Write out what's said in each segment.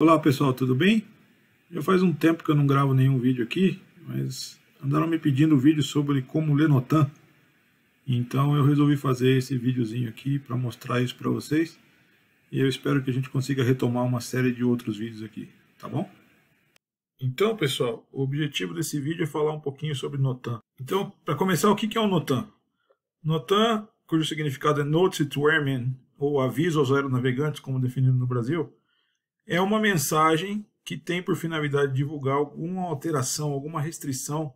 Olá pessoal, tudo bem? Já faz um tempo que eu não gravo nenhum vídeo aqui, mas andaram me pedindo vídeo sobre como ler Notan. Então eu resolvi fazer esse videozinho aqui para mostrar isso para vocês. E eu espero que a gente consiga retomar uma série de outros vídeos aqui, tá bom? Então pessoal, o objetivo desse vídeo é falar um pouquinho sobre Notan. Então, para começar, o que é o Notan? Notan, cujo significado é Notice to Airmen, ou Aviso aos Aeronavegantes, como definido no Brasil, é uma mensagem que tem por finalidade divulgar alguma alteração, alguma restrição,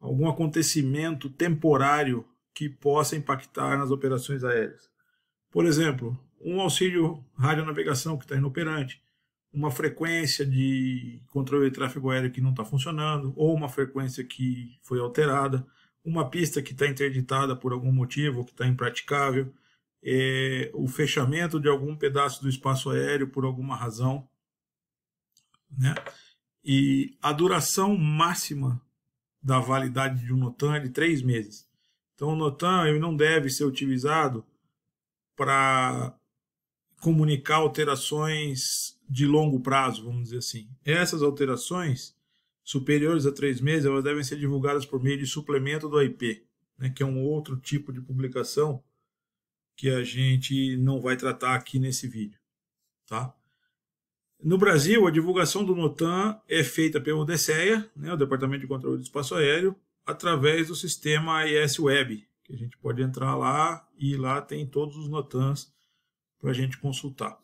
algum acontecimento temporário que possa impactar nas operações aéreas. Por exemplo, um auxílio radionavegação que está inoperante, uma frequência de controle de tráfego aéreo que não está funcionando, ou uma frequência que foi alterada, uma pista que está interditada por algum motivo, que está impraticável, é, o fechamento de algum pedaço do espaço aéreo por alguma razão, né? E a duração máxima da validade de um NOTAM é de três meses. Então, o NOTAM ele não deve ser utilizado para comunicar alterações de longo prazo, vamos dizer assim. Essas alterações superiores a três meses, elas devem ser divulgadas por meio de suplemento do IP, né, que é um outro tipo de publicação que a gente não vai tratar aqui nesse vídeo. Tá? No Brasil, a divulgação do NOTAM é feita pelo DSEA, né, o Departamento de Controle do Espaço Aéreo, através do sistema IS Web, que a gente pode entrar lá e lá tem todos os NOTAMs para a gente consultar.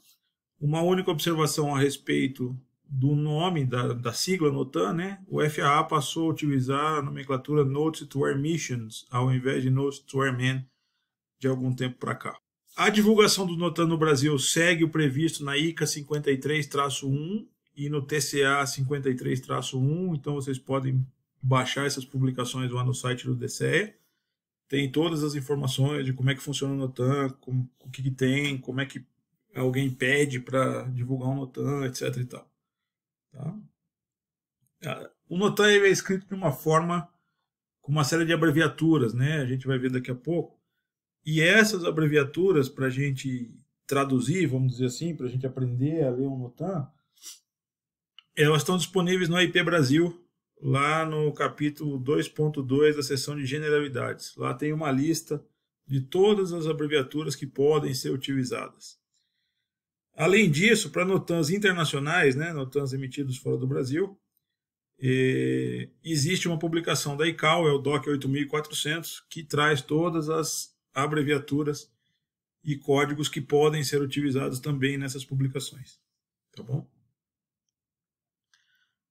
Uma única observação a respeito do nome da, da sigla NOTAM, né? o FAA passou a utilizar a nomenclatura Notes to Air Missions ao invés de Notes to Airmen de algum tempo para cá. A divulgação do Notan no Brasil segue o previsto na ICA 53-1 e no TCA 53-1, então vocês podem baixar essas publicações lá no site do DCE. Tem todas as informações de como é que funciona o Notan, como, o que, que tem, como é que alguém pede para divulgar o um Notan, etc. E tal. Tá? Ah, o Notan é escrito de uma forma com uma série de abreviaturas, né? A gente vai ver daqui a pouco. E essas abreviaturas, para a gente traduzir, vamos dizer assim, para a gente aprender a ler um notan elas estão disponíveis no IP Brasil, lá no capítulo 2.2 da seção de generalidades. Lá tem uma lista de todas as abreviaturas que podem ser utilizadas. Além disso, para notans internacionais, né, notans emitidos fora do Brasil, é, existe uma publicação da ICAO, é o DOC 8400, que traz todas as abreviaturas e códigos que podem ser utilizados também nessas publicações. Tá bom?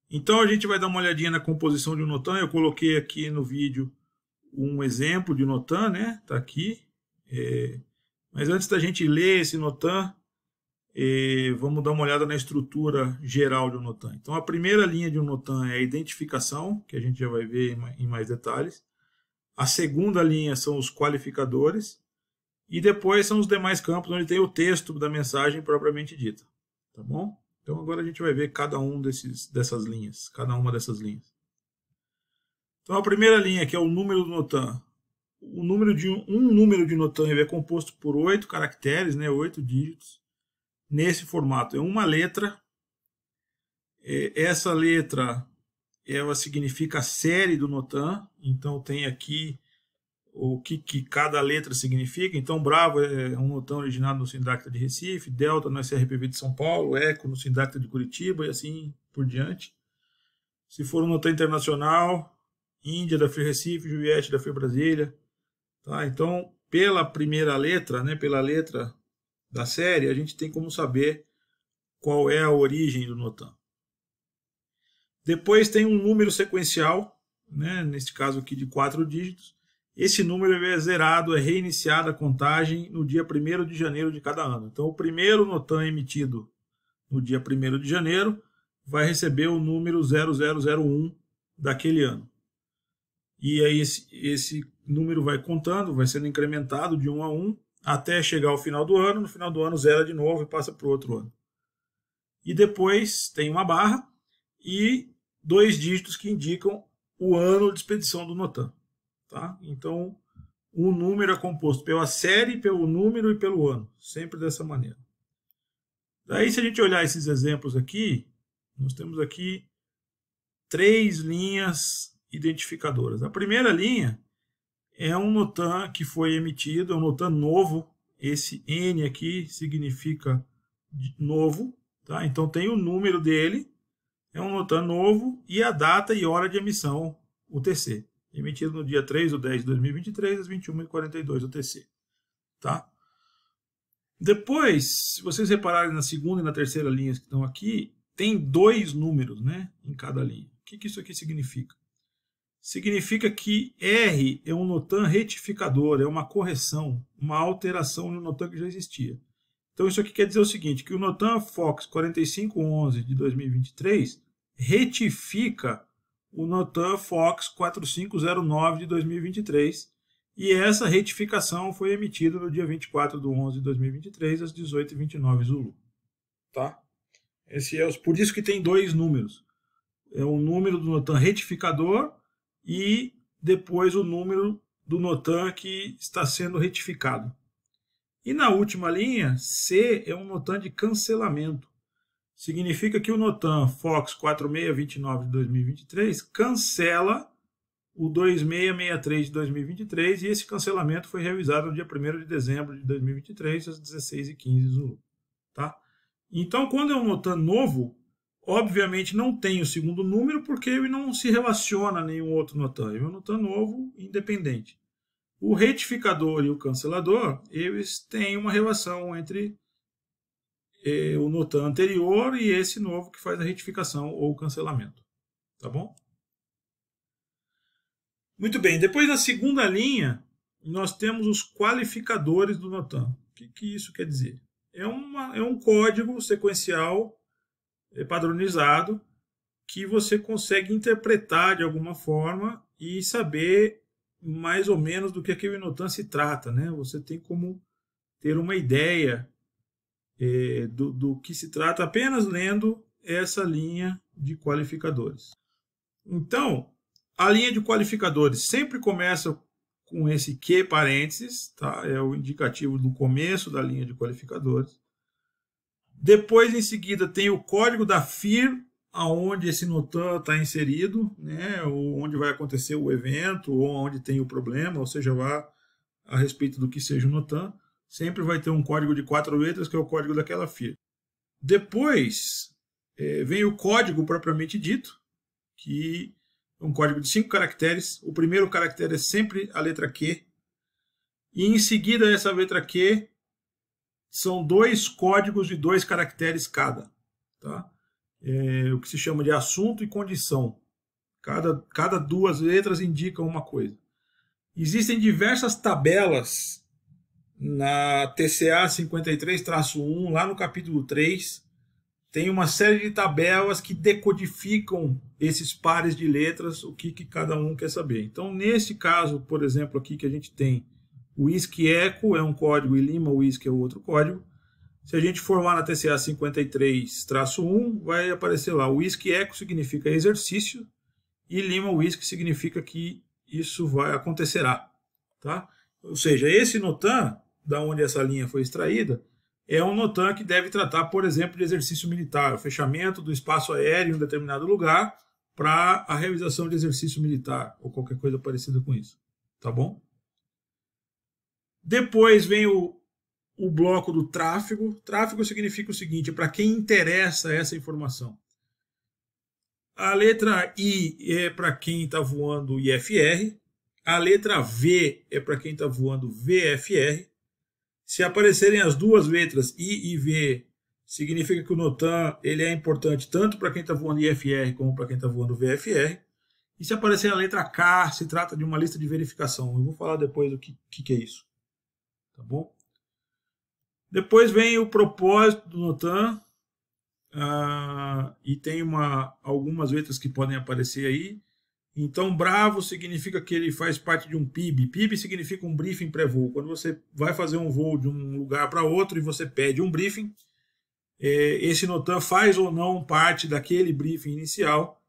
Então a gente vai dar uma olhadinha na composição de um notan. Eu coloquei aqui no vídeo um exemplo de notan, né? Tá aqui. É... Mas antes da gente ler esse notan, é... vamos dar uma olhada na estrutura geral de um notan. Então a primeira linha de um notan é a identificação, que a gente já vai ver em mais detalhes. A segunda linha são os qualificadores. E depois são os demais campos onde tem o texto da mensagem propriamente dita. Tá bom? Então agora a gente vai ver cada um desses, dessas linhas, cada uma dessas linhas. Então a primeira linha, que é o número do notan. O número de um número de notan é composto por oito caracteres, né, oito dígitos, nesse formato. É uma letra. É, essa letra ela significa a série do notan, então tem aqui o que, que, cada letra significa. Então, Bravo é, é um notan originado no Sindacta de Recife, Delta no SRPV de São Paulo, Eco no Sindacta de Curitiba e assim por diante. Se for um notan internacional, Índia da Free Recife, Juliette da Free Brasília. Tá? Então, pela primeira letra, né, pela letra da série, a gente tem como saber qual é a origem do notan. Depois tem um número sequencial, né, neste caso aqui de quatro dígitos. Esse número é zerado, é reiniciada a contagem no dia 1 de janeiro de cada ano. Então, o primeiro NOTAM emitido no dia 1 de janeiro vai receber o número 0001 daquele ano. E aí esse, esse número vai contando, vai sendo incrementado de 1 um a 1 um, até chegar ao final do ano. No final do ano, zera de novo e passa para o outro ano. E depois tem uma barra e dois dígitos que indicam o ano de expedição do notan, Tá? Então, o número é composto pela série, pelo número e pelo ano, sempre dessa maneira. Daí, se a gente olhar esses exemplos aqui, nós temos aqui três linhas identificadoras. A primeira linha é um notan que foi emitido, é um notan novo. Esse N aqui significa novo. Tá? Então, tem o número dele é um notan novo e a data e hora de emissão UTC. Emitido no dia 3 de 10 de 2023, às 21h42 UTC. Tá? Depois, se vocês repararem na segunda e na terceira linhas que estão aqui, tem dois números né, em cada linha. O que, que isso aqui significa? Significa que R é um notan retificador, é uma correção, uma alteração no notan que já existia. Então, isso aqui quer dizer o seguinte, que o Notan Fox 4511 de 2023 retifica o Notan Fox 4509 de 2023 e essa retificação foi emitida no dia 24 de 11 de 2023 às 18h29 Zulu. Tá? Esse é por isso que tem dois números. É o número do Notan retificador e depois o número do Notan que está sendo retificado. E na última linha, C é um NOTAM de cancelamento. Significa que o NOTAM Fox 4629 de 2023 cancela o 2663 de 2023 e esse cancelamento foi revisado no dia 1 de dezembro de 2023 às 16h15 Zulu. Tá? Então, quando é um NOTAM novo, obviamente não tem o segundo número porque ele não se relaciona a nenhum outro NOTAM. É um NOTAM novo, independente. O retificador e o cancelador, eles têm uma relação entre eh, o notan anterior e esse novo que faz a retificação ou cancelamento. Tá bom? Muito bem, depois na segunda linha, nós temos os qualificadores do notan. O que, que isso quer dizer? É, uma, é um código sequencial eh, padronizado que você consegue interpretar de alguma forma e saber mais ou menos do que aquele Notan se trata, né? Você tem como ter uma ideia é, do, do que se trata apenas lendo essa linha de qualificadores. Então, a linha de qualificadores sempre começa com esse que parênteses, tá? é o indicativo do começo da linha de qualificadores. Depois, em seguida, tem o código da FIR aonde esse NOTAN está inserido, né, ou onde vai acontecer o evento, ou onde tem o problema, ou seja lá a respeito do que seja o NOTAN, sempre vai ter um código de quatro letras, que é o código daquela FIA. Depois é, vem o código propriamente dito, que é um código de cinco caracteres. O primeiro caractere é sempre a letra Q, e em seguida essa letra Q são dois códigos de dois caracteres cada. Tá? é, o que se chama de assunto e condição. Cada, cada duas letras indicam uma coisa. Existem diversas tabelas na TCA 53-1, lá no capítulo 3, tem uma série de tabelas que decodificam esses pares de letras, o que, que cada um quer saber. Então, nesse caso, por exemplo, aqui que a gente tem o ISC-ECO, é um código, e Lima Whisky é outro código. Se a gente for lá na TCA 53-1, vai aparecer lá. Whisky Eco significa exercício e Lima Whisky significa que isso vai acontecerá. Tá? Ou seja, esse notan, da onde essa linha foi extraída, é um notan que deve tratar, por exemplo, de exercício militar, o fechamento do espaço aéreo em um determinado lugar para a realização de exercício militar ou qualquer coisa parecida com isso. Tá bom? Depois vem o o bloco do tráfego. Tráfego significa o seguinte, é para quem interessa essa informação. A letra I é para quem está voando IFR. A letra V é para quem está voando VFR. Se aparecerem as duas letras I e V, significa que o NOTAM ele é importante tanto para quem está voando IFR como para quem está voando VFR. E se aparecer a letra K, se trata de uma lista de verificação. Eu vou falar depois o que, que, que é isso. Tá bom? Depois vem o propósito do Notan, uh, e tem uma, algumas letras que podem aparecer aí. Então, bravo significa que ele faz parte de um PIB. PIB significa um briefing pré-voo. Quando você vai fazer um voo de um lugar para outro e você pede um briefing, é, esse notan faz ou não parte daquele briefing inicial,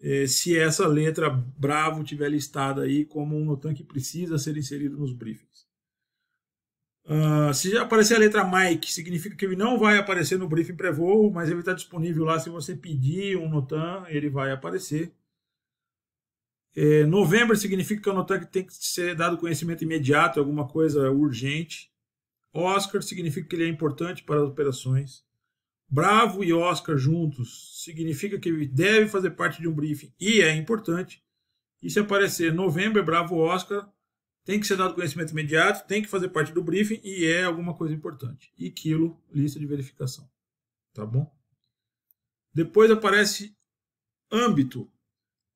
é, se essa letra bravo tiver listada aí como um notan que precisa ser inserido nos briefings. Uh, se aparecer a letra Mike, significa que ele não vai aparecer no briefing pré-voo, mas ele está disponível lá. Se você pedir um Notan, ele vai aparecer. É, novembro significa que o Notan tem que ser dado conhecimento imediato, alguma coisa é urgente. Oscar significa que ele é importante para as operações. Bravo e Oscar juntos significa que ele deve fazer parte de um briefing e é importante. E se aparecer novembro, é Bravo Oscar, tem que ser dado conhecimento imediato, tem que fazer parte do briefing e é alguma coisa importante. E quilo, lista de verificação. Tá bom? Depois aparece âmbito.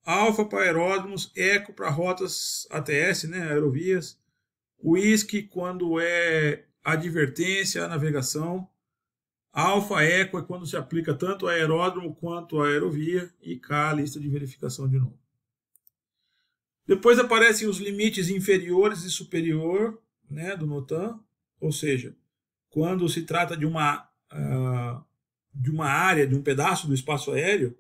Alfa para aeródromos, eco para rotas ATS, né, aerovias, whisky quando é advertência à navegação, alfa eco é quando se aplica tanto a aeródromo quanto a aerovia e K lista de verificação de novo. Depois aparecem os limites inferiores e superior né, do NOTAM, ou seja, quando se trata de uma, uh, de uma área, de um pedaço do espaço aéreo,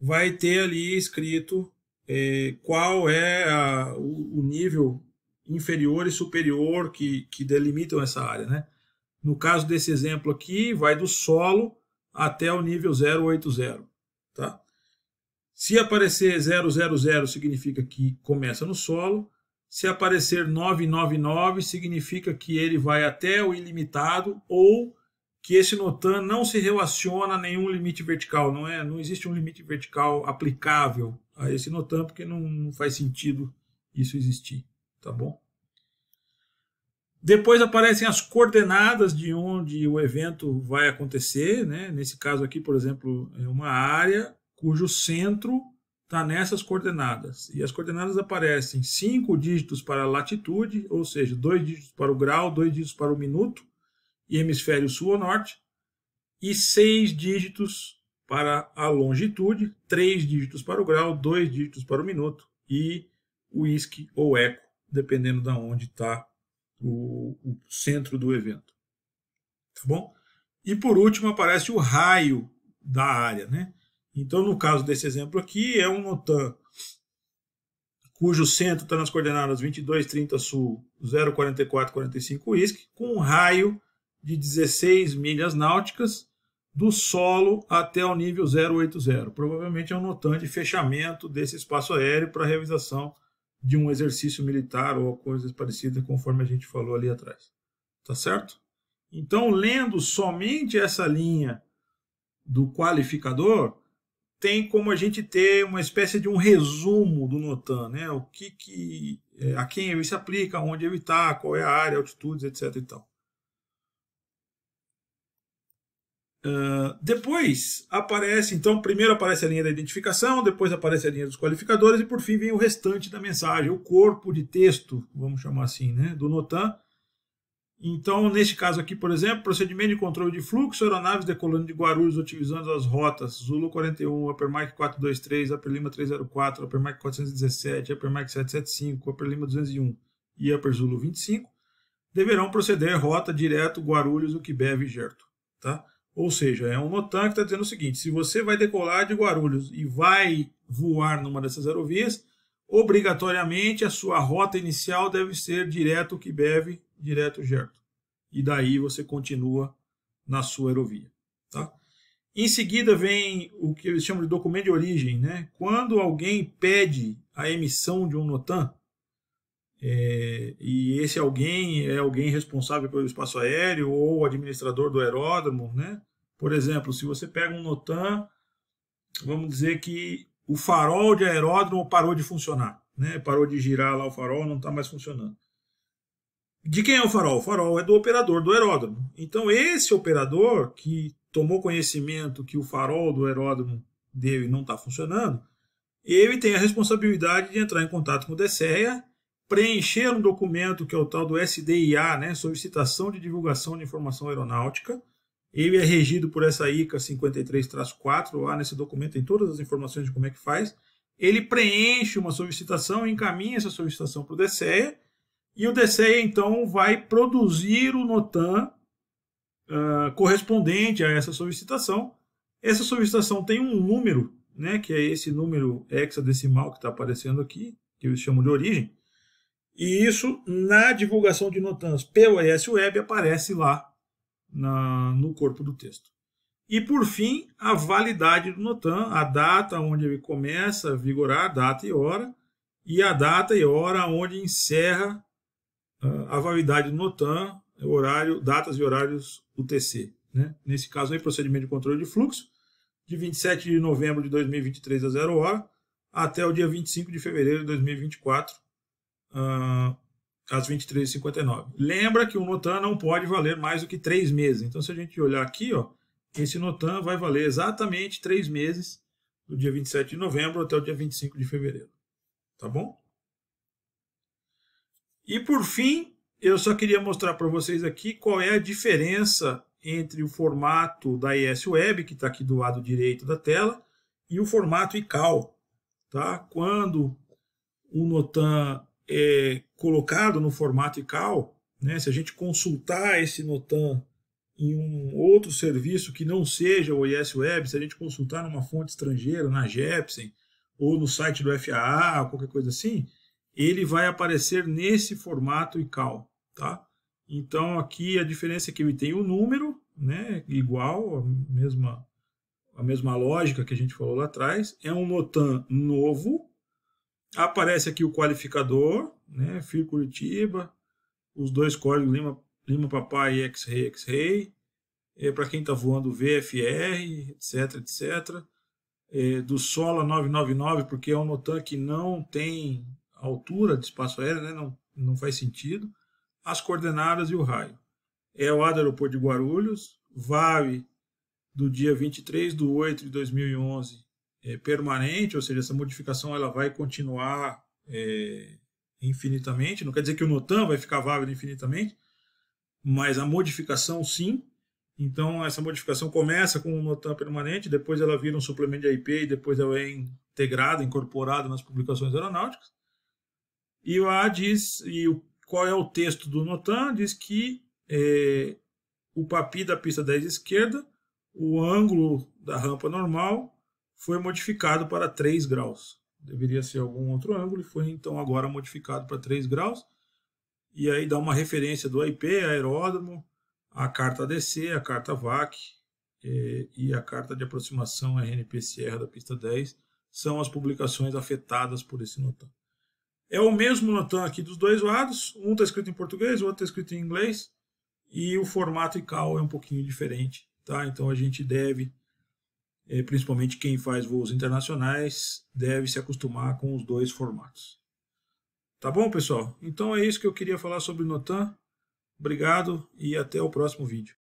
vai ter ali escrito eh, qual é a, o, o, nível inferior e superior que, que delimitam essa área. Né? No caso desse exemplo aqui, vai do solo até o nível 080. Tá? Se aparecer 000 significa que começa no solo. Se aparecer 999 significa que ele vai até o ilimitado ou que esse notan não se relaciona a nenhum limite vertical, não é? Não existe um limite vertical aplicável a esse notan porque não, não faz sentido isso existir, tá bom? Depois aparecem as coordenadas de onde o evento vai acontecer, né? Nesse caso aqui, por exemplo, é uma área cujo centro está nessas coordenadas. E as coordenadas aparecem cinco dígitos para a latitude, ou seja, dois dígitos para o grau, dois dígitos para o minuto, e hemisfério sul ou norte, e seis dígitos para a longitude, três dígitos para o grau, dois dígitos para o minuto, e o ISC ou eco, dependendo de onde está o, o centro do evento. Tá bom? E por último aparece o raio da área, né? Então, no caso desse exemplo aqui, é um OTAN cujo centro está nas coordenadas 22, 30 sul, 044, 45 ISC, com um raio de 16 milhas náuticas do solo até o nível 080. Provavelmente é um notan de fechamento desse espaço aéreo para realização de um exercício militar ou coisas parecidas, conforme a gente falou ali atrás. Tá certo? Então, lendo somente essa linha do qualificador, tem como a gente ter uma espécie de um resumo do notan, né? O que, que é, a quem ele se aplica, onde ele está, qual é a área, altitudes, etc. Então, Uh, ah, depois aparece, então, primeiro aparece a linha da identificação, depois aparece a linha dos qualificadores e por fim vem o restante da mensagem, o corpo de texto, vamos chamar assim, né, do notan. Então, neste caso aqui, por exemplo, procedimento de controle de fluxo, aeronaves decolando de Guarulhos utilizando as rotas Zulu 41, Uppermark 423, Upper Lima 304, Uppermark 417, Uppermark 775, Upper Lima 201 e Upper Zulu 25, deverão proceder rota direto Guarulhos, Uquibev e Gerto. Tá? Ou seja, é um notam que está dizendo o seguinte, se você vai decolar de Guarulhos e vai voar numa dessas aerovias, obrigatoriamente a sua rota inicial deve ser direto Uquibev direto Gerto. E daí você continua na sua aerovia. Tá? Em seguida vem o que eles chamam de documento de origem. Né? Quando alguém pede a emissão de um NOTAM, é, e esse alguém é alguém responsável pelo espaço aéreo ou administrador do aeródromo, né? Por exemplo, se você pega um NOTAM, vamos dizer que o farol de aeródromo parou de funcionar, né? Parou de girar lá o farol, não está mais funcionando. De quem é o farol? O farol é do operador do aeródromo. Então, esse operador que tomou conhecimento que o farol do aeródromo dele não está funcionando, ele tem a responsabilidade de entrar em contato com o DCEA, preencher um documento que é o tal do SDIA, né, Solicitação de Divulgação de Informação Aeronáutica. Ele é regido por essa ICA 53-4, lá nesse documento tem todas as informações de como é que faz. Ele preenche uma solicitação, encaminha essa solicitação para o DCEA, e o DCE, então, vai produzir o NOTAM uh, ah, correspondente a essa solicitação. Essa solicitação tem um número, né, que é esse número hexadecimal que está aparecendo aqui, que eles chamam de origem. E isso, na divulgação de NOTANs pelo AES Web, aparece lá na, no corpo do texto. E, por fim, a validade do notan a data onde ele começa a vigorar, data e hora, e a data e hora onde encerra ah, a validade do NOTAM, é horário, datas e horários UTC. Né? Nesse caso, aí, procedimento de controle de fluxo, de 27 de novembro de 2023 a 0 hora, até o dia 25 de fevereiro de 2024, uh, ah, às 23h59. Lembra que o notan não pode valer mais do que três meses. Então, se a gente olhar aqui, ó, esse notan vai valer exatamente três meses, do dia 27 de novembro até o dia 25 de fevereiro. Tá bom? E por fim, eu só queria mostrar para vocês aqui qual é a diferença entre o formato da ES Web, que está aqui do lado direito da tela, e o formato ICAO. Tá? Quando o NOTAM é colocado no formato ICAO, né, se a gente consultar esse NOTAM em um outro serviço que não seja o ES Web, se a gente consultar numa fonte estrangeira, na Jepsen, ou no site do FAA, qualquer coisa assim, ele vai aparecer nesse formato ICAO, tá? Então aqui a diferença é que ele tem o número, né, igual, a mesma, a mesma lógica que a gente falou lá atrás, é um NOTAM novo, aparece aqui o qualificador, né, FIR Curitiba, os dois códigos Lima, Lima Papai e X-Ray, X-Ray, é, para quem está voando VFR, etc, etc, é, do Sola 999, porque é um NOTAM que não tem altura de espaço aéreo, né? não, não faz sentido, as coordenadas e o raio. É o aeroporto de Guarulhos, VAE do dia 23 de 8 de 2011 é permanente, ou seja, essa modificação ela vai continuar é, infinitamente, não quer dizer que o NOTAM vai ficar válido infinitamente, mas a modificação sim, então, essa modificação começa com o NOTAM permanente, depois ela vira um suplemento de IP e depois ela é integrada, incorporada nas publicações aeronáuticas. E lá diz, e o, qual é o texto do Notan? Diz que é, o papi da pista 10 esquerda, o ângulo da rampa normal foi modificado para 3 graus. Deveria ser algum outro ângulo e foi então agora modificado para 3 graus. E aí dá uma referência do IP, aeródromo, a carta ADC, a carta VAC é, e a carta de aproximação RNP-Sierra da pista 10 são as publicações afetadas por esse notão. É o mesmo notan aqui dos dois lados, um está escrito em português, o outro está escrito em inglês, e o formato ICAO é um pouquinho diferente, tá? Então a gente deve, é, principalmente quem faz voos internacionais, deve se acostumar com os dois formatos. Tá bom, pessoal? Então é isso que eu queria falar sobre o Notan. Obrigado e até o próximo vídeo.